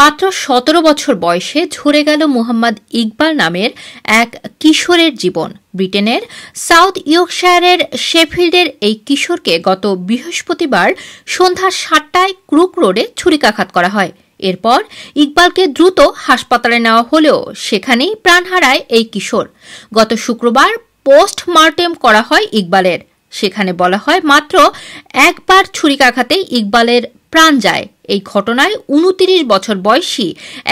মাত্র সতেরো বছর বয়সে ঝরে গেল মোহাম্মদ ইকবাল নামের এক কিশোরের জীবন ব্রিটেনের সাউথ ইয়র্কশায়ারের শেফিল্ডের এই কিশোরকে গত বৃহস্পতিবার সন্ধ্যা সাতটায় ক্রুক রোডে ছুরিকাঘাত করা হয় এরপর ইকবালকে দ্রুত হাসপাতালে নেওয়া হলেও সেখানেই প্রাণ হারায় এই কিশোর গত শুক্রবার পোস্টমর্টেম করা হয় ইকবালের সেখানে বলা হয় মাত্র একবার ছুরিকাঘাতে ইকবালের প্রাণ যায় এই ঘটনায় উনতিরিশ বছর বয়সী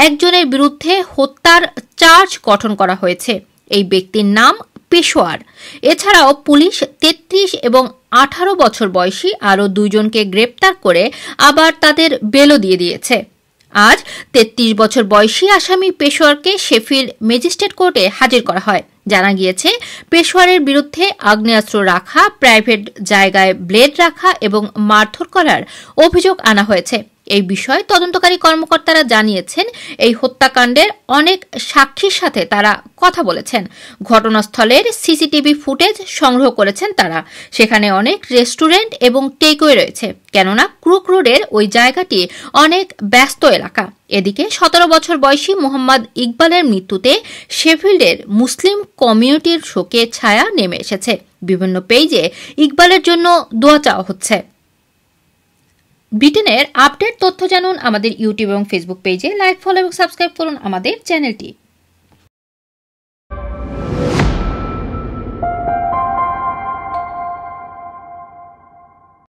একজনের বিরুদ্ধে হত্যার চার্জ গঠন করা হয়েছে এই ব্যক্তির নাম পেশোয়ার এছাড়াও পুলিশ ৩৩ এবং আঠারো বছর বয়সী আরও দুজনকে গ্রেপ্তার করে আবার তাদের বেলও দিয়ে দিয়েছে আজ ৩৩ বছর বয়সী আসামি পেশোয়ারকে শেফিল ম্যাজিস্ট্রেট কোর্টে হাজির করা হয় জানা গিয়েছে পেশোয়ারের বিরুদ্ধে আগ্নেয়াস্ত্র রাখা প্রাইভেট জায়গায় ব্লেড রাখা এবং মারধর করার অভিযোগ আনা হয়েছে এই বিষয়ে তদন্তকারী কর্মকর্তারা জানিয়েছেন এই হত্যাকাণ্ডের অনেক সাক্ষীর সাথে তারা কথা বলেছেন ঘটনাস্থলের সিসিটিভি ফুটেজ সংগ্রহ করেছেন তারা সেখানে অনেক রেস্টুরেন্ট এবং টেকওয়ে রয়েছে কেননা ক্রুক রোডের ওই জায়গাটি অনেক ব্যস্ত এলাকা এদিকে সতেরো বছর বয়সী মোহাম্মদ ইকবালের মৃত্যুতে শেফিল্ডের মুসলিম কমিউনিটির শোকে ছায়া নেমে এসেছে বিভিন্ন পেজে ইকবালের জন্য দোয়া চাওয়া হচ্ছে ব্রিটেনের আপডেট তথ্য জানুন আমাদের ইউটিউব এবং ফেসবুক পেজে লাইক ফলো এবং সাবস্ক্রাইব করুন আমাদের চ্যানেলটি